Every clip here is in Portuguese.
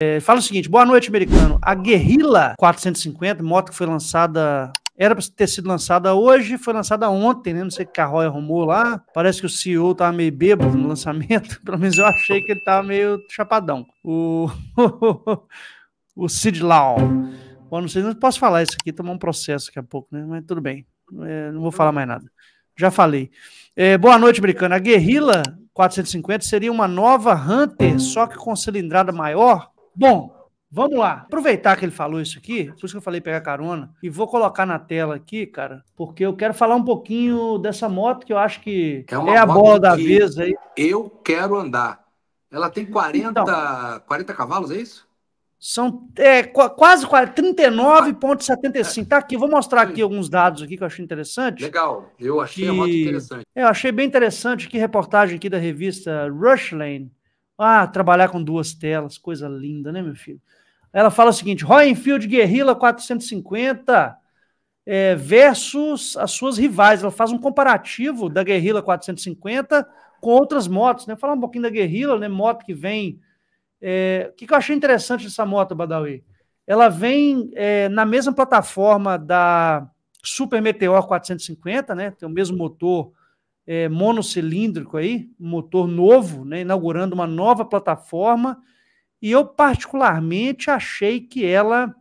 É, fala o seguinte: boa noite, americano. A Guerrilla 450, moto que foi lançada. Era para ter sido lançada hoje, foi lançada ontem, né? Não sei o que a Roy arrumou lá. Parece que o CEO tava tá meio bêbado no lançamento. Pelo menos eu achei que ele tava tá meio chapadão. O, o Sid Lau. Bom, não sei, não posso falar isso aqui, tomar um processo daqui a pouco, né? Mas tudo bem. É, não vou falar mais nada. Já falei. É, boa noite, americano. A Guerrilla 450 seria uma nova Hunter, só que com cilindrada maior, Bom, Vamos lá. Aproveitar que ele falou isso aqui, por isso que eu falei pegar carona, e vou colocar na tela aqui, cara, porque eu quero falar um pouquinho dessa moto que eu acho que é, é a bola da vez aí. Eu quero andar. Ela tem 40, então, 40 cavalos, é isso? São é, quase 39,75. Ah. Tá aqui, vou mostrar aqui alguns dados aqui que eu achei interessante. Legal, eu achei que... a moto interessante. eu achei bem interessante que reportagem aqui da revista Rushlane. Ah, trabalhar com duas telas, coisa linda, né, meu filho? Ela fala o seguinte: Royenfield Guerrilla 450 é, versus as suas rivais. Ela faz um comparativo da Guerrilla 450 com outras motos, né? Falar um pouquinho da Guerrilla, né? Moto que vem. É... O que, que, eu achei interessante dessa moto, Badawi? Ela vem é, na mesma plataforma da Super Meteor 450, né? Tem o mesmo motor é, monocilíndrico aí, motor novo, né, inaugurando uma nova plataforma, e eu particularmente achei que ela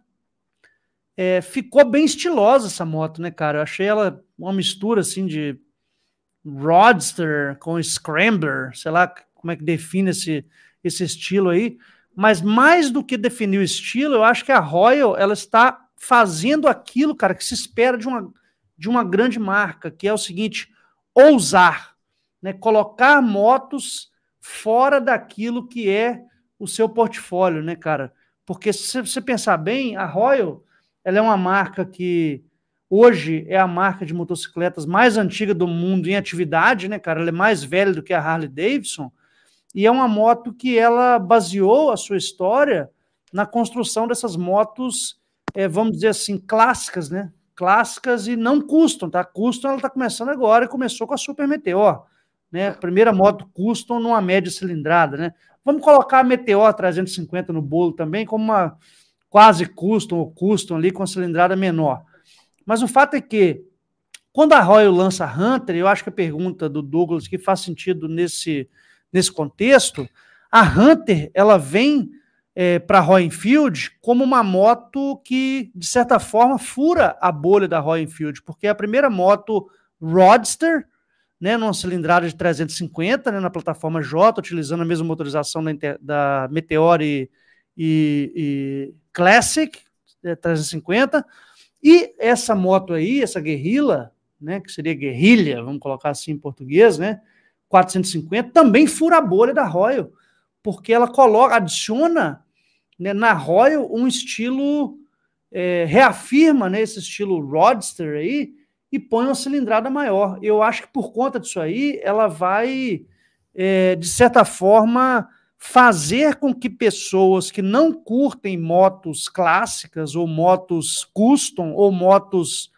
é, ficou bem estilosa essa moto, né, cara? Eu achei ela uma mistura assim de roadster com scrambler, sei lá como é que define esse, esse estilo aí. Mas mais do que definir o estilo, eu acho que a Royal ela está fazendo aquilo, cara, que se espera de uma, de uma grande marca, que é o seguinte: ousar, né? colocar motos fora daquilo que é o seu portfólio, né, cara? Porque se você pensar bem, a Royal ela é uma marca que hoje é a marca de motocicletas mais antiga do mundo em atividade, né, cara? Ela é mais velha do que a Harley Davidson e é uma moto que ela baseou a sua história na construção dessas motos, é, vamos dizer assim, clássicas, né? clássicas e não custom, tá? Custom ela está começando agora e começou com a Super Meteor, né? É. Primeira moto custom numa média cilindrada, né? Vamos colocar a Meteor 350 no bolo também como uma quase custom ou custom ali com a cilindrada menor. Mas o fato é que quando a Royal lança a Hunter, eu acho que a pergunta do Douglas que faz sentido nesse nesse contexto, a Hunter ela vem é, para a Royenfield como uma moto que, de certa forma, fura a bolha da Royenfield, porque é a primeira moto Roadster, né, numa cilindrada de 350, né, na plataforma J, utilizando a mesma motorização da, da Meteor e, e, e Classic 350. É, e essa moto aí, essa guerrilla, né, que seria guerrilha, vamos colocar assim em português, né, 450, também fura a bolha da Royal, porque ela coloca, adiciona né? Na Royal, um estilo é, reafirma né, esse estilo roadster aí e põe uma cilindrada maior. Eu acho que por conta disso aí, ela vai, é, de certa forma, fazer com que pessoas que não curtem motos clássicas ou motos custom ou motos,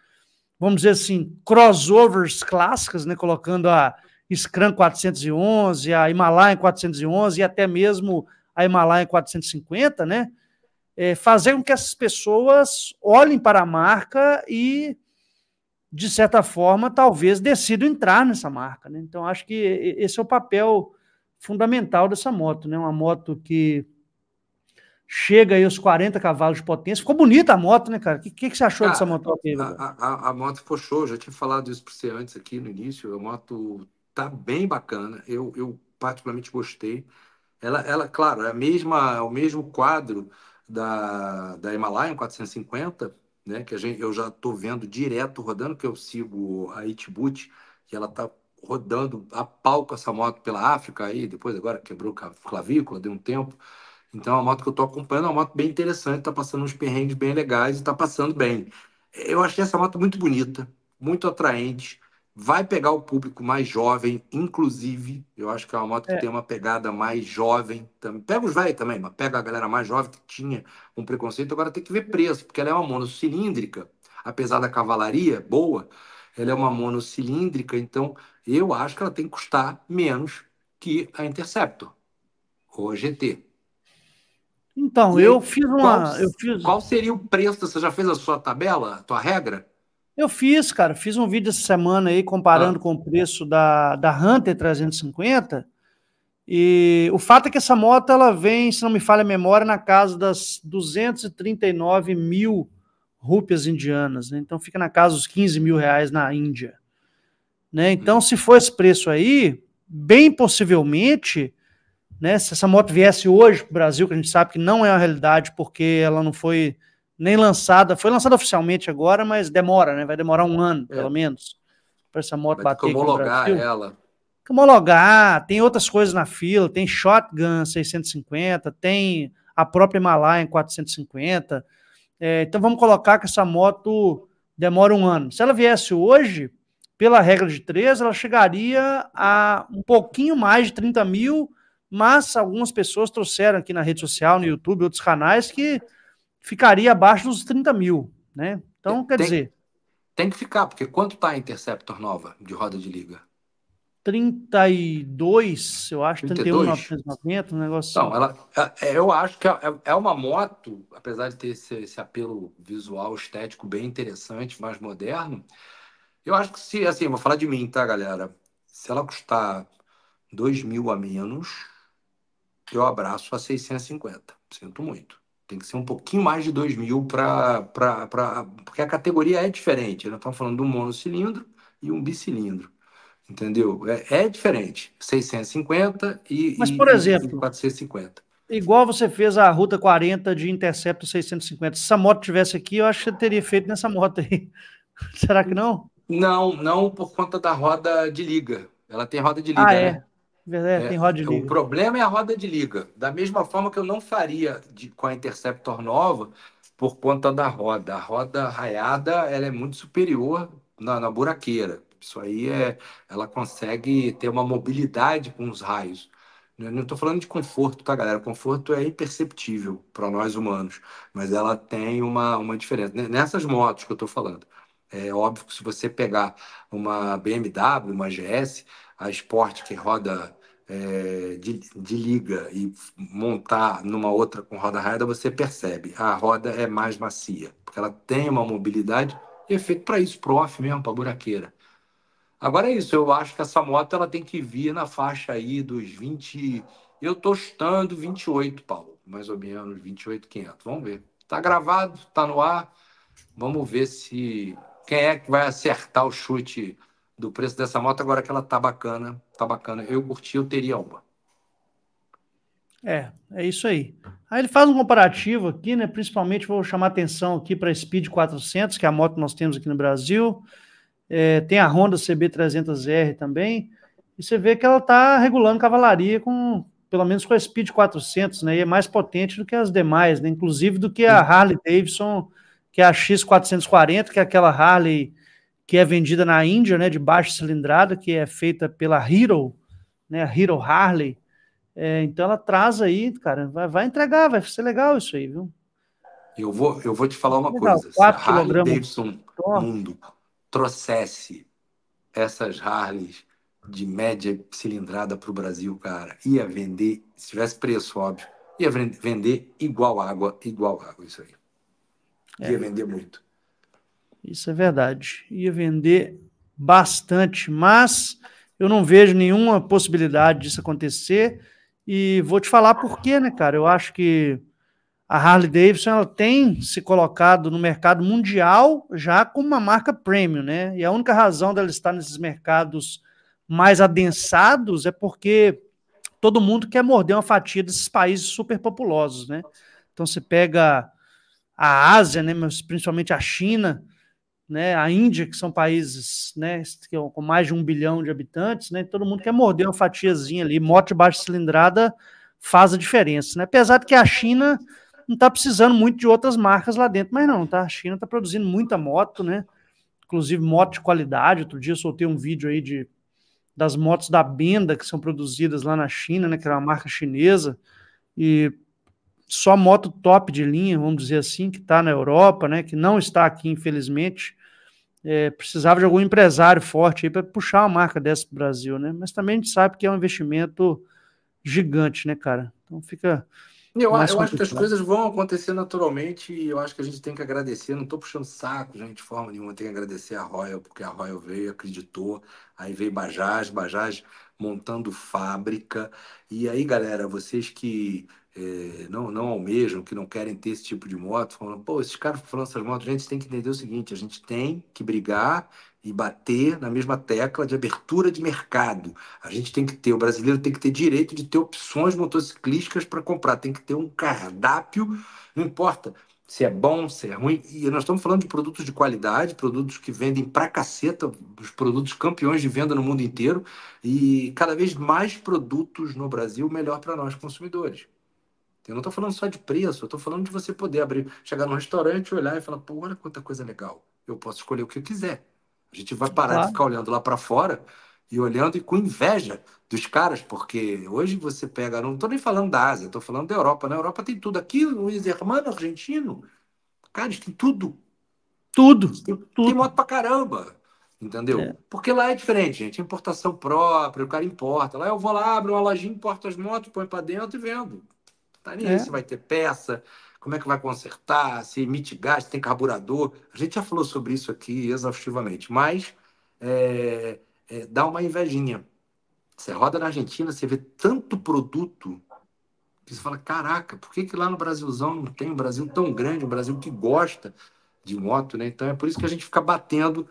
vamos dizer assim, crossovers clássicas, né, colocando a Scram 411, a Himalayan 411 e até mesmo a Himalaia 450, né? É, fazer com que essas pessoas olhem para a marca e, de certa forma, talvez decidam entrar nessa marca. Né? Então, acho que esse é o papel fundamental dessa moto, né? Uma moto que chega aí aos 40 cavalos de potência. Ficou bonita a moto, né, cara? O que, que, que, você achou ah, dessa moto aqui? A, a, a, moto foi show, já tinha falado isso para você antes aqui no início. A moto tá bem bacana, eu, eu particularmente gostei. Ela, ela claro, é a mesma, é o mesmo quadro da, da Himalayan 450, né? Que a gente, eu já estou vendo direto rodando, que eu sigo a Itboot, que ela está rodando a pau com essa moto pela África aí, depois agora quebrou a clavícula, deu um tempo. Então, é a moto que eu estou acompanhando é uma moto bem interessante, está passando uns perrengues bem legais e está passando bem. Eu achei essa moto muito bonita, muito atraente. Vai pegar o público mais jovem, inclusive. Eu acho que é uma moto que é. tem uma pegada mais jovem também. Pega os velhos também, mas pega a galera mais jovem que tinha um preconceito, agora tem que ver preço, porque ela é uma monocilíndrica, apesar da cavalaria boa, ela é uma monocilíndrica, então eu acho que ela tem que custar menos que a Interceptor ou a GT. Então, e eu fiz uma. Qual, eu fiz... qual seria o preço? Você já fez a sua tabela, a tua regra? Eu fiz, cara, fiz um vídeo essa semana aí comparando ah. com o preço da, da Hunter 350. E o fato é que essa moto ela vem, se não me falha a memória, na casa das 239 mil rúpias indianas, né? então fica na casa dos 15 mil reais na Índia. Né? Então, uhum. se for esse preço aí, bem possivelmente, né, se essa moto viesse hoje para o Brasil, que a gente sabe que não é a realidade, porque ela não foi nem lançada. Foi lançada oficialmente agora, mas demora, né? Vai demorar um ano, é. pelo menos, para essa moto Vai bater. Tem que homologar ela. Que homologar, tem outras coisas na fila, tem Shotgun 650, tem a própria Himalaia em 450. É, então vamos colocar que essa moto demora um ano. Se ela viesse hoje, pela regra de 13, ela chegaria a um pouquinho mais de 30 mil, mas algumas pessoas trouxeram aqui na rede social, no YouTube, outros canais, que ficaria abaixo dos 30 mil, né? Então, quer dizer... Tem que ficar, porque quanto está a Interceptor nova de roda de liga? 32, eu acho, 31,990, um negócio Então, assim. ela, é, é, eu acho que é, é uma moto, apesar de ter esse, esse, apelo visual, estético bem interessante, mais moderno, eu acho que se, assim, vou falar de mim, tá, galera? Se ela custar 2 mil a menos, eu abraço a 650, sinto muito. Tem que ser um pouquinho mais de 2 mil para. Porque a categoria é diferente. Nós né? estamos falando de um monocilindro e um bicilindro. Entendeu? É, é diferente. 650 e, Mas, por e, exemplo, 450. Igual você fez a Ruta 40 de Intercepto 650. Se essa moto tivesse aqui, eu acho que você teria feito nessa moto aí. Será que não? Não, não por conta da roda de liga. Ela tem roda de liga, ah, é? né? É, Verdade, é, tem roda de liga. O problema é a roda de liga. Da mesma forma que eu não faria de, com a Interceptor nova por conta da roda. A roda raiada ela é muito superior na, na buraqueira. Isso aí é, ela consegue ter uma mobilidade com os raios. Eu não estou falando de conforto, tá, galera? Conforto é imperceptível para nós humanos, mas ela tem uma, uma diferença. Nessas motos que eu estou falando, é óbvio que se você pegar uma BMW, uma GS, a Sport que roda é, de, de, liga e montar numa outra com roda raiada, você percebe a roda é mais macia, porque ela tem uma mobilidade e é feito para isso, pro off mesmo, para buraqueira. Agora é isso, eu acho que essa moto ela tem que vir na faixa aí dos 20. Eu tô chutando 28, Paulo, mais ou menos 28,500. Vamos ver. Tá gravado, tá no ar. Vamos ver se quem é que vai acertar o chute do preço dessa moto, agora que ela tá bacana, tá bacana. Eu curti, eu teria uma. É, é isso aí. Aí ele faz um comparativo aqui, né? Principalmente vou chamar atenção aqui para a Speed 400, que é a moto que nós temos aqui no Brasil. É, tem a Honda CB300R também. E você vê que ela está regulando cavalaria com, pelo menos com a Speed 400, né? E é mais potente do que as demais, né? Inclusive do que a Harley Davidson, que é a X440, que é aquela Harley que é vendida na Índia, né, de baixa cilindrada, que é feita pela Hero, né, Hero Harley. É, então ela traz aí, cara, vai, vai, entregar, vai ser legal isso aí, viu? Eu vou, eu vou te falar uma legal, coisa. Se a Harley Davidson top. Mundo trouxesse essas Harleys de média cilindrada para o Brasil, cara, ia vender, se tivesse preço, óbvio, ia vender igual água, igual água, isso aí. É. Ia é. vender muito. Isso é verdade. Ia vender bastante, mas eu não vejo nenhuma possibilidade disso acontecer. E vou te falar por quê, né, cara? Eu acho que a Harley Davidson ela tem se colocado no mercado mundial já como uma marca premium, né? E a única razão dela estar nesses mercados mais adensados é porque todo mundo quer morder uma fatia desses países superpopulosos, né? Então você pega a Ásia, né, mas principalmente a China, né, a Índia, que são países né, é com mais de um bilhão de habitantes, né, todo mundo quer morder uma fatiazinha ali, moto de baixa cilindrada faz a diferença. Né? Apesar de que a China não está precisando muito de outras marcas lá dentro, mas não, tá? A China está produzindo muita moto, né? Inclusive moto de qualidade. Outro dia eu soltei um vídeo aí de, das motos da Benda que são produzidas lá na China, né? Que é uma marca chinesa. E só moto top de linha, vamos dizer assim, que está na Europa, né, que não está aqui, infelizmente. É, precisava de algum empresário forte para puxar uma marca dessa para o Brasil, né? Mas também a gente sabe que é um investimento gigante, né, cara? Então fica. Eu, eu acho que as coisas vão acontecer naturalmente e eu acho que a gente tem que agradecer. Não estou puxando saco, gente, de forma nenhuma. Tem que agradecer a Royal, porque a Royal veio, acreditou. Aí veio Bajaj, Bajaj montando fábrica. E aí, galera, vocês que é, não, não almejam, que não querem ter esse tipo de moto, falando, pô, esses caras falando essas motos, gente, tem que entender o seguinte, a gente tem que brigar e bater na mesma tecla de abertura de mercado. A gente tem que ter, o brasileiro tem que ter direito de ter opções motociclísticas para comprar, tem que ter um cardápio, não importa se é bom, se é ruim. E nós estamos falando de produtos de qualidade, produtos que vendem pra caceta, os produtos campeões de venda no mundo inteiro, e cada vez mais produtos no Brasil, melhor para nós consumidores. Eu não estou falando só de preço, eu estou falando de você poder abrir, chegar num restaurante, olhar e falar, pô, olha quanta coisa legal. Eu posso escolher o que eu quiser. A gente vai parar claro. de ficar olhando lá para fora e olhando e com inveja dos caras, porque hoje você pega, não estou nem falando da Ásia, estou falando da Europa. Na Europa tem tudo. Aqui, Luiz Hermano, argentino, cara, eles têm tudo. Tudo. Tem, tudo. tem moto para caramba. Entendeu? É. Porque lá é diferente, gente. Importação própria, o cara importa. Lá eu vou lá, abro uma lojinha, importo as motos, põe para dentro e vendo. Tá nem é. aí se vai ter peça, como é que vai consertar, se emite se tem carburador. A gente já falou sobre isso aqui exaustivamente, mas é, é, dá uma invejinha. Você roda na Argentina, você vê tanto produto que você fala: caraca, por que, que lá no Brasilzão não tem um Brasil tão grande, um Brasil que gosta de moto, né? Então é por isso que a gente fica batendo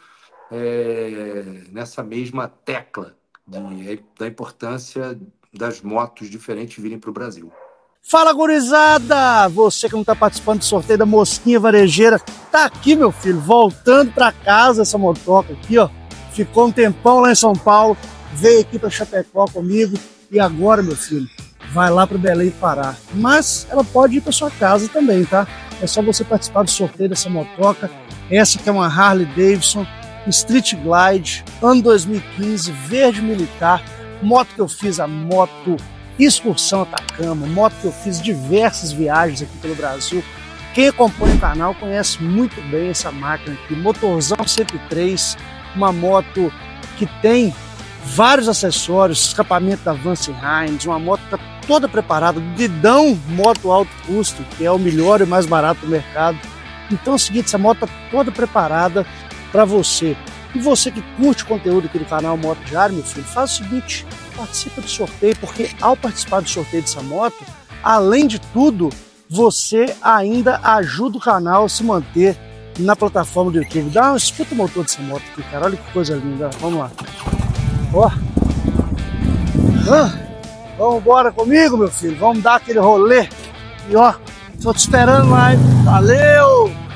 é, nessa mesma tecla de, da importância das motos diferentes virem para o Brasil. Fala gurizada! Você que não está participando do sorteio da mosquinha varejeira, tá aqui, meu filho, voltando para casa essa motoca aqui, ó. Ficou um tempão lá em São Paulo, veio aqui para Chapecó comigo e agora, meu filho, vai lá para Belém parar. Mas ela pode ir para sua casa também, tá? É só você participar do sorteio dessa motoca. Essa que é uma Harley Davidson Street Glide, ano 2015, verde militar, moto que eu fiz a moto excursão Atacama, moto que eu fiz diversas viagens aqui pelo Brasil. Quem acompanha o canal conhece muito bem essa máquina aqui, motorzão 103, uma moto que tem vários acessórios, escapamento da Vance Hines, uma moto tá toda preparada, dedão moto alto custo, que é o melhor e mais barato do mercado. Então é o seguinte, essa moto tá toda preparada para você. E você que curte o conteúdo aqui do canal Moto Diário, meu filho, faz o seguinte, participa do sorteio, porque ao participar do sorteio dessa moto, além de tudo, você ainda ajuda o canal a se manter na plataforma do YouTube. Dá uma escuta o motor dessa moto aqui, cara. Olha que coisa linda. Vamos lá. Ó. Vamos embora comigo, meu filho. Vamos dar aquele rolê. E ó, tô te esperando lá, hein? Valeu!